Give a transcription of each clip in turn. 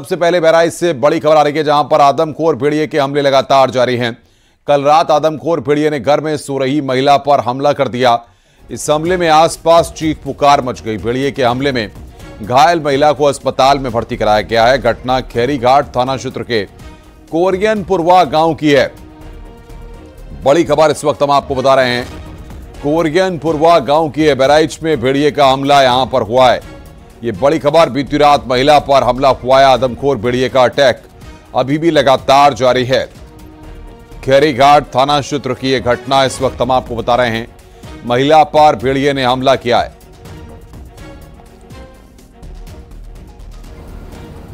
सबसे पहले बहराइच से बड़ी खबर आ रही है जहां पर आदमखोर भेड़िए के हमले लगातार जारी हैं कल रात आदमखोर भेड़िए ने घर में सो रही महिला पर हमला कर दिया इस हमले में आसपास चीख पुकार मच गई भेड़िए के हमले में घायल महिला को अस्पताल में भर्ती कराया गया है घटना खैरीघाट घाट थाना क्षेत्र के कोरियनपुरवा गांव की है बड़ी खबर इस वक्त हम आपको बता रहे हैं कोरियनपुरवा गांव की है बहराइच में भेड़िए का हमला यहां पर हुआ है ये बड़ी खबर बीती रात महिला पर हमला हुआ है आदमखोर भेड़िए का अटैक अभी भी लगातार जारी है खेरीघाट थाना क्षेत्र की यह घटना इस वक्त हम आपको बता रहे हैं महिला पर भेड़िए ने हमला किया है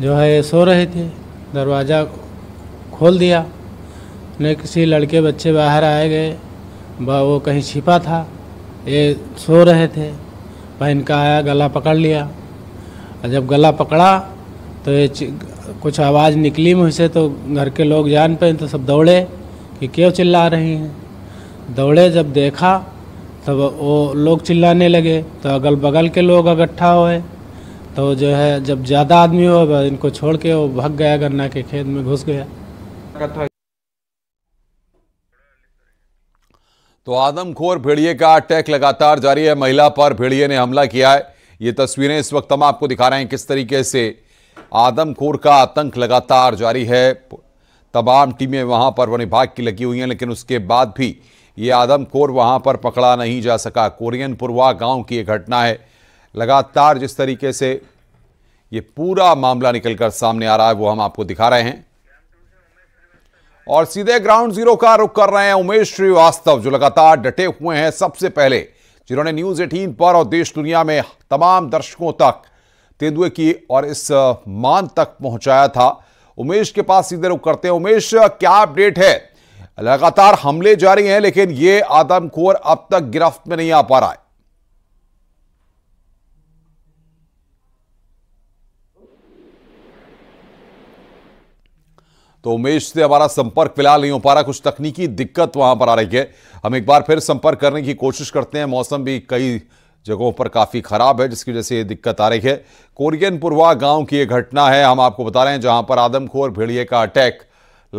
जो है ये सो रहे थे दरवाज़ा खोल दिया न किसी लड़के बच्चे बाहर आए गए वो कहीं छिपा था ये सो रहे थे पहन का आया गला पकड़ लिया और जब गला पकड़ा तो ये कुछ आवाज़ निकली मुझसे तो घर के लोग जान पे तो सब दौड़े कि क्यों चिल्ला रही हैं दौड़े जब देखा तब वो लोग चिल्लाने लगे तो अगल बगल के लोग इकट्ठा हुए तो जो है जब ज़्यादा आदमी हो इनको छोड़ के वो भग गया गन्ना के खेत में घुस गया तो आदमखोर भेड़िए का अटैक लगातार जारी है महिला पर भेड़िए ने हमला किया है ये तस्वीरें इस वक्त हम आपको दिखा रहे हैं किस तरीके से आदमखोर का आतंक लगातार जारी है तमाम टीमें वहां पर वन विभाग की लगी हुई हैं लेकिन उसके बाद भी ये आदमखोर वहां पर पकड़ा नहीं जा सका कोरियनपुरवा गांव की ये घटना है लगातार जिस तरीके से ये पूरा मामला निकलकर सामने आ रहा है वो हम आपको दिखा रहे हैं और सीधे ग्राउंड जीरो का रुख कर रहे हैं उमेश श्रीवास्तव जो लगातार डटे हुए हैं सबसे पहले जिन्होंने न्यूज़ एटीन पर और देश दुनिया में तमाम दर्शकों तक तेंदुए की और इस मान तक पहुंचाया था उमेश के पास सीधे रुक करते हैं उमेश क्या अपडेट है लगातार हमले जारी हैं लेकिन ये आदमखोर अब तक गिरफ्त में नहीं आ पा रहा है तो उमेश से हमारा संपर्क फिलहाल नहीं हो पा रहा कुछ तकनीकी दिक्कत वहां पर आ रही है हम एक बार फिर संपर्क करने की कोशिश करते हैं मौसम भी कई जगहों पर काफ़ी ख़राब है जिसकी वजह से ये दिक्कत आ रही है कोरियन पुरवा गांव की ये घटना है हम आपको बता रहे हैं जहां पर आदमखोर भेड़िए का अटैक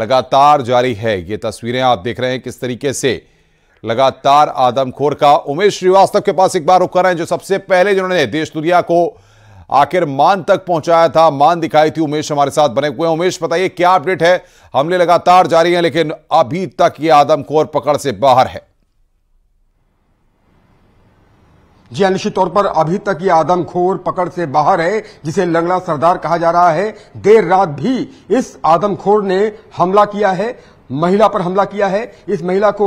लगातार जारी है ये तस्वीरें आप देख रहे हैं किस तरीके से लगातार आदमखोर का उमेश श्रीवास्तव के पास एक बार रुक कर रहे हैं जो सबसे पहले जिन्होंने देश दुनिया को आखिर मान तक पहुंचाया था मान दिखाई थी उमेश हमारे साथ बने हुए उमेश बताइए क्या अपडेट है हमले लगातार जारी हैं लेकिन अभी तक ये आदमखोर पकड़ से बाहर है जी निश्चित तौर पर अभी तक ये आदमखोर पकड़ से बाहर है जिसे लंगड़ा सरदार कहा जा रहा है देर रात भी इस आदमखोर ने हमला किया है महिला पर हमला किया है इस महिला को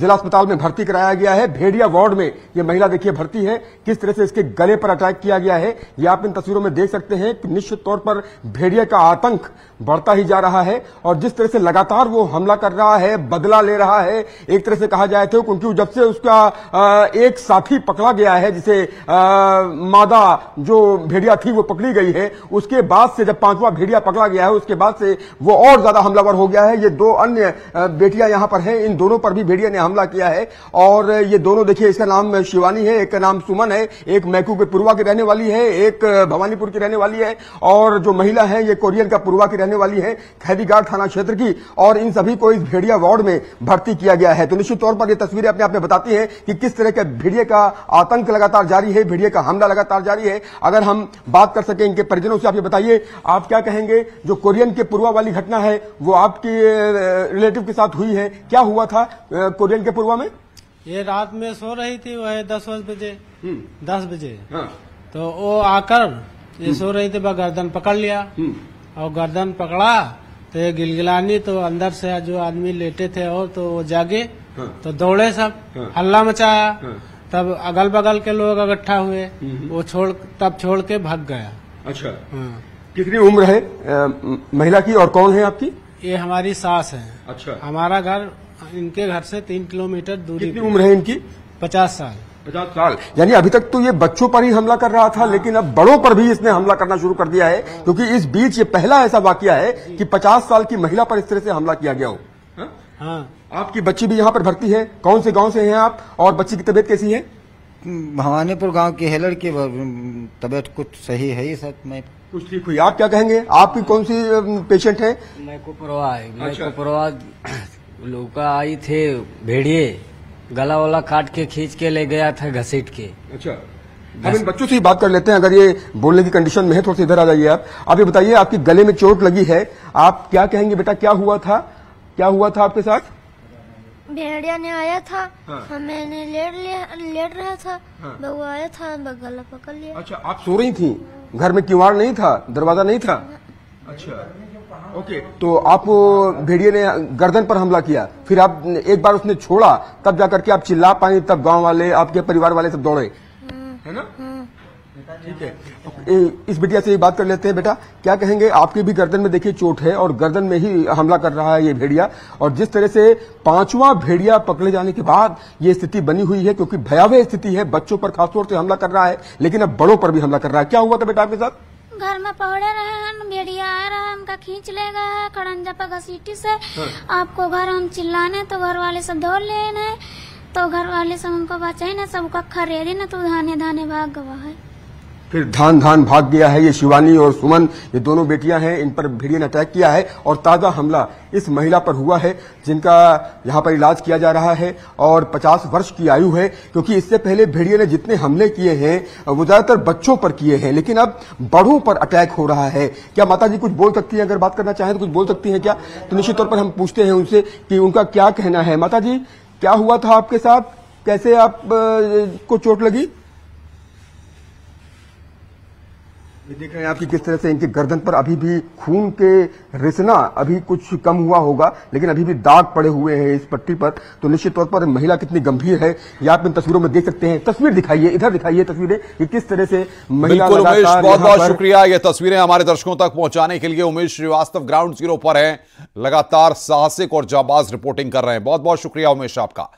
जिला अस्पताल में भर्ती कराया गया है भेड़िया वार्ड में ये महिला देखिए भर्ती है किस तरह से इसके गले पर अटैक किया गया है ये आप इन तस्वीरों में देख सकते हैं कि निश्चित तौर पर भेड़िया का आतंक बढ़ता ही जा रहा है और जिस तरह से लगातार वो हमला कर रहा है बदला ले रहा है एक तरह से कहा जाए तो क्योंकि जब से उसका एक साथी पकड़ा गया है जिसे मादा जो भेड़िया थी वो पकड़ी गई है उसके बाद से जब पांचवा भेड़िया पकड़ा गया है उसके बाद से वो और ज्यादा हमलावर हो गया है ये दो अन्य बेटियां यहां पर हैं इन दोनों पर भी भेड़िया ने हमला किया है और ये दोनों देखिए इसका नाम शिवानी है एक नाम सुमन है एक मैकू के पूर्वा की रहने वाली है एक भवानीपुर की रहने वाली है और जो महिला है ये कोरियन का पूर्वा की रहने वाली है खैदीगार थाना क्षेत्र की और इन सभी को इस भेड़िया वार्ड में भर्ती किया गया है तो निश्चित तौर पर यह तस्वीरें अपने आप में बताती है कि किस तरह के भेड़िए का आतंक लगातार जारी है भेड़िए का हमला लगातार जारी है अगर हम बात कर सके इनके परिजनों से आप ये बताइए आप क्या कहेंगे जो कोरियन के पूर्वा वाली घटना है वो आपकी रिलेटिव के साथ हुई है क्या हुआ था कोरियन के पूर्वा में ये रात में सो रही थी वह हम्म। दस बजे दस हाँ। बजे तो वो आकर ये हम्म। सो रही थी वह गर्दन पकड़ लिया हम्म। और गर्दन पकड़ा तो ये गिलगिलानी तो अंदर से जो आदमी लेटे थे और तो वो जागे हाँ। तो दौड़े सब हाँ। हल्ला मचाया तब अगल बगल के लोग इकट्ठा हुए वो छोड़ तब छोड़ के भाग गया अच्छा कितनी उम्र है आ, महिला की और कौन है आपकी ये हमारी सास है अच्छा हमारा घर इनके घर से तीन किलोमीटर दूरी कितनी उम्र है इनकी पचास साल पचास साल यानी अभी तक तो ये बच्चों पर ही हमला कर रहा था हाँ। लेकिन अब बड़ों पर भी इसने हमला करना शुरू कर दिया है हाँ। क्योंकि इस बीच ये पहला ऐसा वाक्य है कि पचास साल की महिला पर इस तरह से हमला किया गया हो हाँ? हाँ आपकी बच्ची भी यहाँ पर भर्ती है कौन से गांव से हैं आप और बच्ची की तबीयत कैसी है भवानीपुर गांव के है की तबीयत कुछ सही है ही सर मैं कुछ ठीक हुई आप क्या कहेंगे आपकी कौन सी पेशेंट है मैं कुपरवा अच्छा। है मैं कुपरवा लोका आई थे भेड़िए गला वाला काट के खींच के ले गया था घसीट के अच्छा हम इन बच्चों से ही बात कर लेते हैं अगर ये बोलने की कंडीशन में है थोड़ा सा इधर आ जाइए आप आप ये बताइए आपकी गले में चोट लगी है आप क्या कहेंगे बेटा क्या हुआ था क्या हुआ था आपके साथ भेड़िया ने आया था हाँ।, हाँ। मैंने लेट लिया लेट रहा था हाँ। वो आया था गला पकड़ लिया अच्छा आप सो रही थी घर में किवाड़ नहीं था दरवाजा नहीं था अच्छा ओके तो आप भेड़िए ने गर्दन पर हमला किया फिर आप एक बार उसने छोड़ा तब जाकर के आप चिल्ला पाए तब गांव वाले आपके परिवार वाले सब दौड़े हाँ। है ना हाँ। ठीक है इस बिटिया से ये बात कर लेते हैं बेटा क्या कहेंगे आपकी भी गर्दन में देखिए चोट है और गर्दन में ही हमला कर रहा है ये भेड़िया और जिस तरह से पांचवा भेड़िया पकड़े जाने के बाद ये स्थिति बनी हुई है क्योंकि भयावह स्थिति है बच्चों पर खासतौर से हमला कर रहा है लेकिन अब बड़ों पर भी हमला कर रहा है क्या हुआ था बेटा आपके साथ घर में पौड़े रहे हम भेड़िया आ रहा है हमका खींच ले गए है खड़ंजा पर घसीटी से हाँ। आपको घर हम चिल्लाने तो घर वाले सब दौड़ लेने तो घर वाले सब हमको बचाए ना सबका खरे ना तो धाने धाने भाग गवा है फिर धान धान भाग गया है ये शिवानी और सुमन ये दोनों बेटियां हैं इन पर ने अटैक किया है और ताज़ा हमला इस महिला पर हुआ है जिनका यहाँ पर इलाज किया जा रहा है और 50 वर्ष की आयु है क्योंकि इससे पहले भेड़िया ने जितने हमले किए हैं वो ज़्यादातर बच्चों पर किए हैं लेकिन अब बड़ों पर अटैक हो रहा है क्या माता जी कुछ बोल सकती हैं अगर बात करना चाहें तो कुछ बोल सकती हैं क्या तो निश्चित तौर पर हम पूछते हैं उनसे कि उनका क्या कहना है माता जी क्या हुआ था आपके साथ कैसे आप को चोट लगी ये देख रहे हैं आप कि किस तरह से इनके गर्दन पर अभी भी खून के रिसना अभी कुछ कम हुआ होगा लेकिन अभी भी दाग पड़े हुए हैं इस पट्टी पर तो निश्चित तौर पर महिला कितनी गंभीर है ये आप इन तस्वीरों में देख सकते हैं तस्वीर दिखाइए इधर दिखाइए तस्वीरें कि किस तरह से महिला बहुत बहुत शुक्रिया ये तस्वीरें हमारे दर्शकों तक पहुंचाने के लिए उमेश श्रीवास्तव ग्राउंड जीरो पर है लगातार साहसिक और जाबाज रिपोर्टिंग कर रहे हैं बहुत बहुत शुक्रिया उमेश आपका